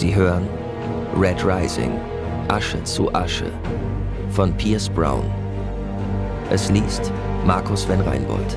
Sie hören Red Rising, Asche zu Asche von Pierce Brown. Es liest Markus Van Reinbold.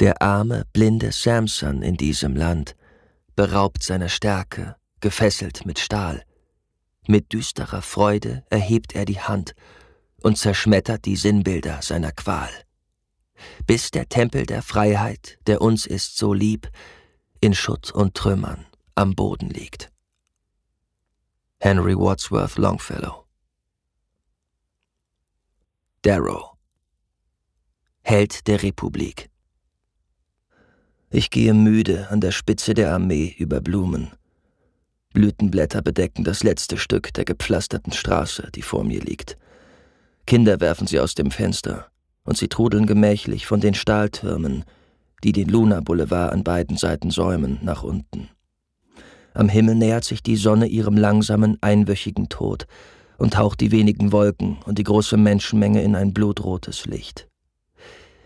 Der arme, blinde Samson in diesem Land, beraubt seiner Stärke, gefesselt mit Stahl. Mit düsterer Freude erhebt er die Hand und zerschmettert die Sinnbilder seiner Qual. Bis der Tempel der Freiheit, der uns ist so lieb, in Schutt und Trümmern am Boden liegt. Henry Wadsworth Longfellow Darrow Held der Republik ich gehe müde an der Spitze der Armee über Blumen. Blütenblätter bedecken das letzte Stück der gepflasterten Straße, die vor mir liegt. Kinder werfen sie aus dem Fenster, und sie trudeln gemächlich von den Stahltürmen, die den Luna Boulevard an beiden Seiten säumen, nach unten. Am Himmel nähert sich die Sonne ihrem langsamen, einwöchigen Tod und taucht die wenigen Wolken und die große Menschenmenge in ein blutrotes Licht.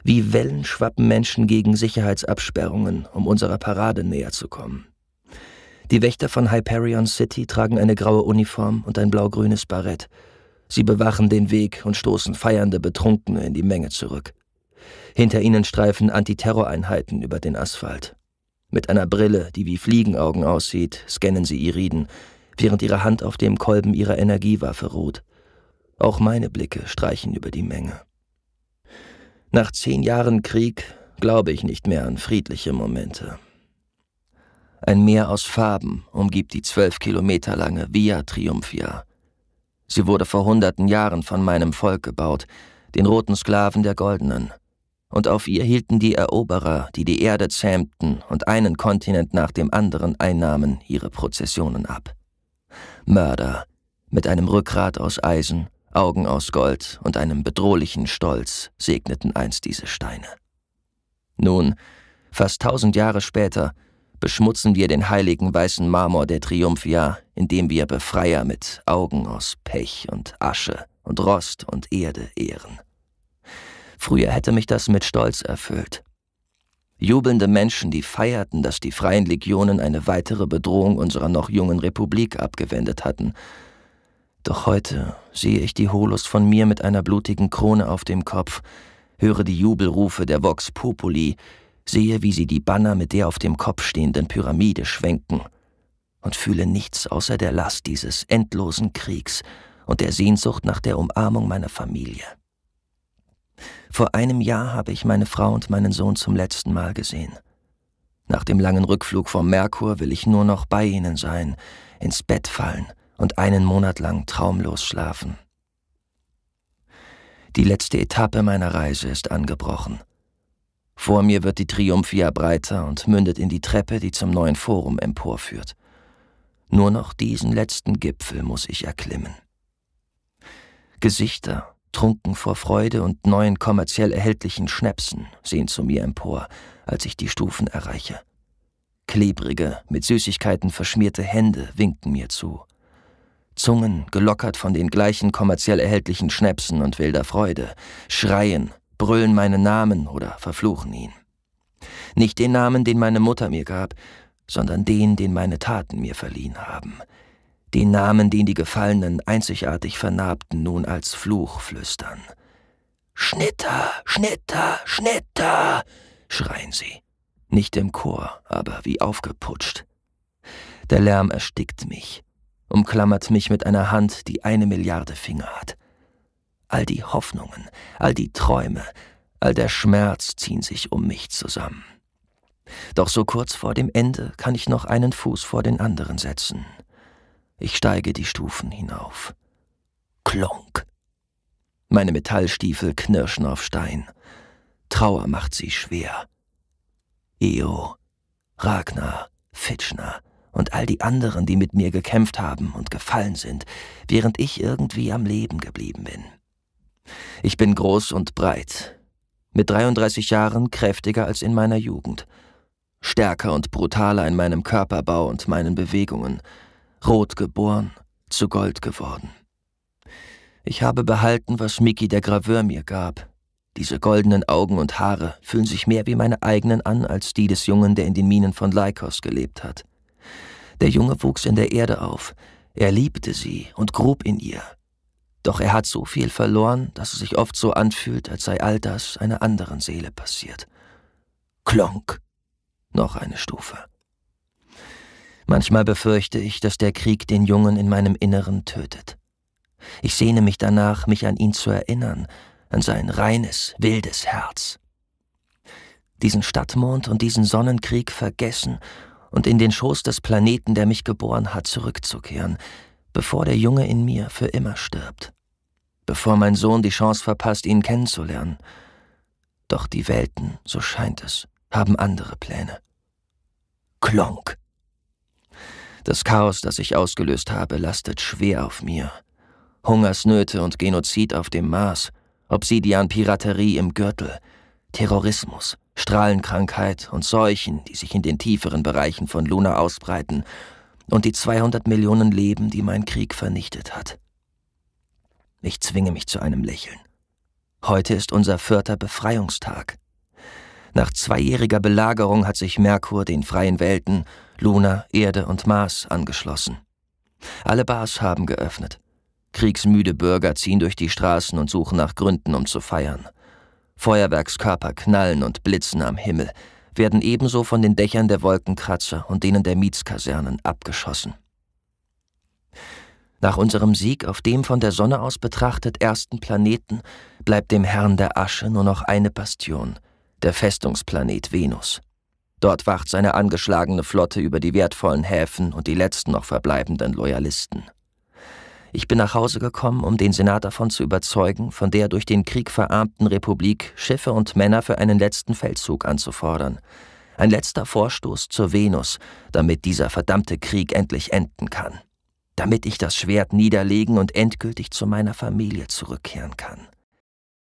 Wie Wellen schwappen Menschen gegen Sicherheitsabsperrungen, um unserer Parade näher zu kommen. Die Wächter von Hyperion City tragen eine graue Uniform und ein blau-grünes Barett. Sie bewachen den Weg und stoßen feiernde Betrunkene in die Menge zurück. Hinter ihnen streifen Antiterroreinheiten über den Asphalt. Mit einer Brille, die wie Fliegenaugen aussieht, scannen sie Iriden, während ihre Hand auf dem Kolben ihrer Energiewaffe ruht. Auch meine Blicke streichen über die Menge. Nach zehn Jahren Krieg glaube ich nicht mehr an friedliche Momente. Ein Meer aus Farben umgibt die zwölf Kilometer lange Via Triumphia. Sie wurde vor hunderten Jahren von meinem Volk gebaut, den roten Sklaven der Goldenen. Und auf ihr hielten die Eroberer, die die Erde zähmten und einen Kontinent nach dem anderen einnahmen, ihre Prozessionen ab. Mörder, mit einem Rückgrat aus Eisen Augen aus Gold und einem bedrohlichen Stolz segneten einst diese Steine. Nun, fast tausend Jahre später, beschmutzen wir den heiligen weißen Marmor der Triumphia, indem wir Befreier mit Augen aus Pech und Asche und Rost und Erde ehren. Früher hätte mich das mit Stolz erfüllt. Jubelnde Menschen, die feierten, dass die freien Legionen eine weitere Bedrohung unserer noch jungen Republik abgewendet hatten, doch heute sehe ich die Holos von mir mit einer blutigen Krone auf dem Kopf, höre die Jubelrufe der Vox Populi, sehe, wie sie die Banner mit der auf dem Kopf stehenden Pyramide schwenken und fühle nichts außer der Last dieses endlosen Kriegs und der Sehnsucht nach der Umarmung meiner Familie. Vor einem Jahr habe ich meine Frau und meinen Sohn zum letzten Mal gesehen. Nach dem langen Rückflug vom Merkur will ich nur noch bei ihnen sein, ins Bett fallen – und einen Monat lang traumlos schlafen. Die letzte Etappe meiner Reise ist angebrochen. Vor mir wird die Triumphia breiter und mündet in die Treppe, die zum neuen Forum emporführt. Nur noch diesen letzten Gipfel muss ich erklimmen. Gesichter, trunken vor Freude und neuen kommerziell erhältlichen Schnäpsen, sehen zu mir empor, als ich die Stufen erreiche. Klebrige, mit Süßigkeiten verschmierte Hände winken mir zu. Zungen, gelockert von den gleichen kommerziell erhältlichen Schnäpsen und wilder Freude, schreien, brüllen meinen Namen oder verfluchen ihn. Nicht den Namen, den meine Mutter mir gab, sondern den, den meine Taten mir verliehen haben. Den Namen, den die Gefallenen einzigartig vernarbten, nun als Fluch flüstern. Schnitter, Schnitter, Schnitter, schreien sie. Nicht im Chor, aber wie aufgeputscht. Der Lärm erstickt mich umklammert mich mit einer Hand, die eine Milliarde Finger hat. All die Hoffnungen, all die Träume, all der Schmerz ziehen sich um mich zusammen. Doch so kurz vor dem Ende kann ich noch einen Fuß vor den anderen setzen. Ich steige die Stufen hinauf. Klonk. Meine Metallstiefel knirschen auf Stein. Trauer macht sie schwer. Eo, Ragnar, Fitschner, und all die anderen, die mit mir gekämpft haben und gefallen sind, während ich irgendwie am Leben geblieben bin. Ich bin groß und breit, mit 33 Jahren kräftiger als in meiner Jugend, stärker und brutaler in meinem Körperbau und meinen Bewegungen, rot geboren, zu Gold geworden. Ich habe behalten, was Mickey der Graveur mir gab. Diese goldenen Augen und Haare fühlen sich mehr wie meine eigenen an als die des Jungen, der in den Minen von Leikos gelebt hat. Der Junge wuchs in der Erde auf. Er liebte sie und grub in ihr. Doch er hat so viel verloren, dass es sich oft so anfühlt, als sei all das einer anderen Seele passiert. Klonk. Noch eine Stufe. Manchmal befürchte ich, dass der Krieg den Jungen in meinem Inneren tötet. Ich sehne mich danach, mich an ihn zu erinnern, an sein reines, wildes Herz. Diesen Stadtmond und diesen Sonnenkrieg vergessen und in den Schoß des Planeten, der mich geboren hat, zurückzukehren, bevor der Junge in mir für immer stirbt, bevor mein Sohn die Chance verpasst, ihn kennenzulernen. Doch die Welten, so scheint es, haben andere Pläne. Klonk. Das Chaos, das ich ausgelöst habe, lastet schwer auf mir. Hungersnöte und Genozid auf dem Mars, Obsidian-Piraterie im Gürtel, Terrorismus, Strahlenkrankheit und Seuchen, die sich in den tieferen Bereichen von Luna ausbreiten, und die 200 Millionen Leben, die mein Krieg vernichtet hat. Ich zwinge mich zu einem Lächeln. Heute ist unser vierter Befreiungstag. Nach zweijähriger Belagerung hat sich Merkur den freien Welten, Luna, Erde und Mars angeschlossen. Alle Bars haben geöffnet. Kriegsmüde Bürger ziehen durch die Straßen und suchen nach Gründen, um zu feiern. Feuerwerkskörper knallen und blitzen am Himmel, werden ebenso von den Dächern der Wolkenkratzer und denen der Mietskasernen abgeschossen. Nach unserem Sieg auf dem von der Sonne aus betrachtet ersten Planeten bleibt dem Herrn der Asche nur noch eine Bastion, der Festungsplanet Venus. Dort wacht seine angeschlagene Flotte über die wertvollen Häfen und die letzten noch verbleibenden Loyalisten. Ich bin nach Hause gekommen, um den Senat davon zu überzeugen, von der durch den Krieg verarmten Republik Schiffe und Männer für einen letzten Feldzug anzufordern. Ein letzter Vorstoß zur Venus, damit dieser verdammte Krieg endlich enden kann. Damit ich das Schwert niederlegen und endgültig zu meiner Familie zurückkehren kann.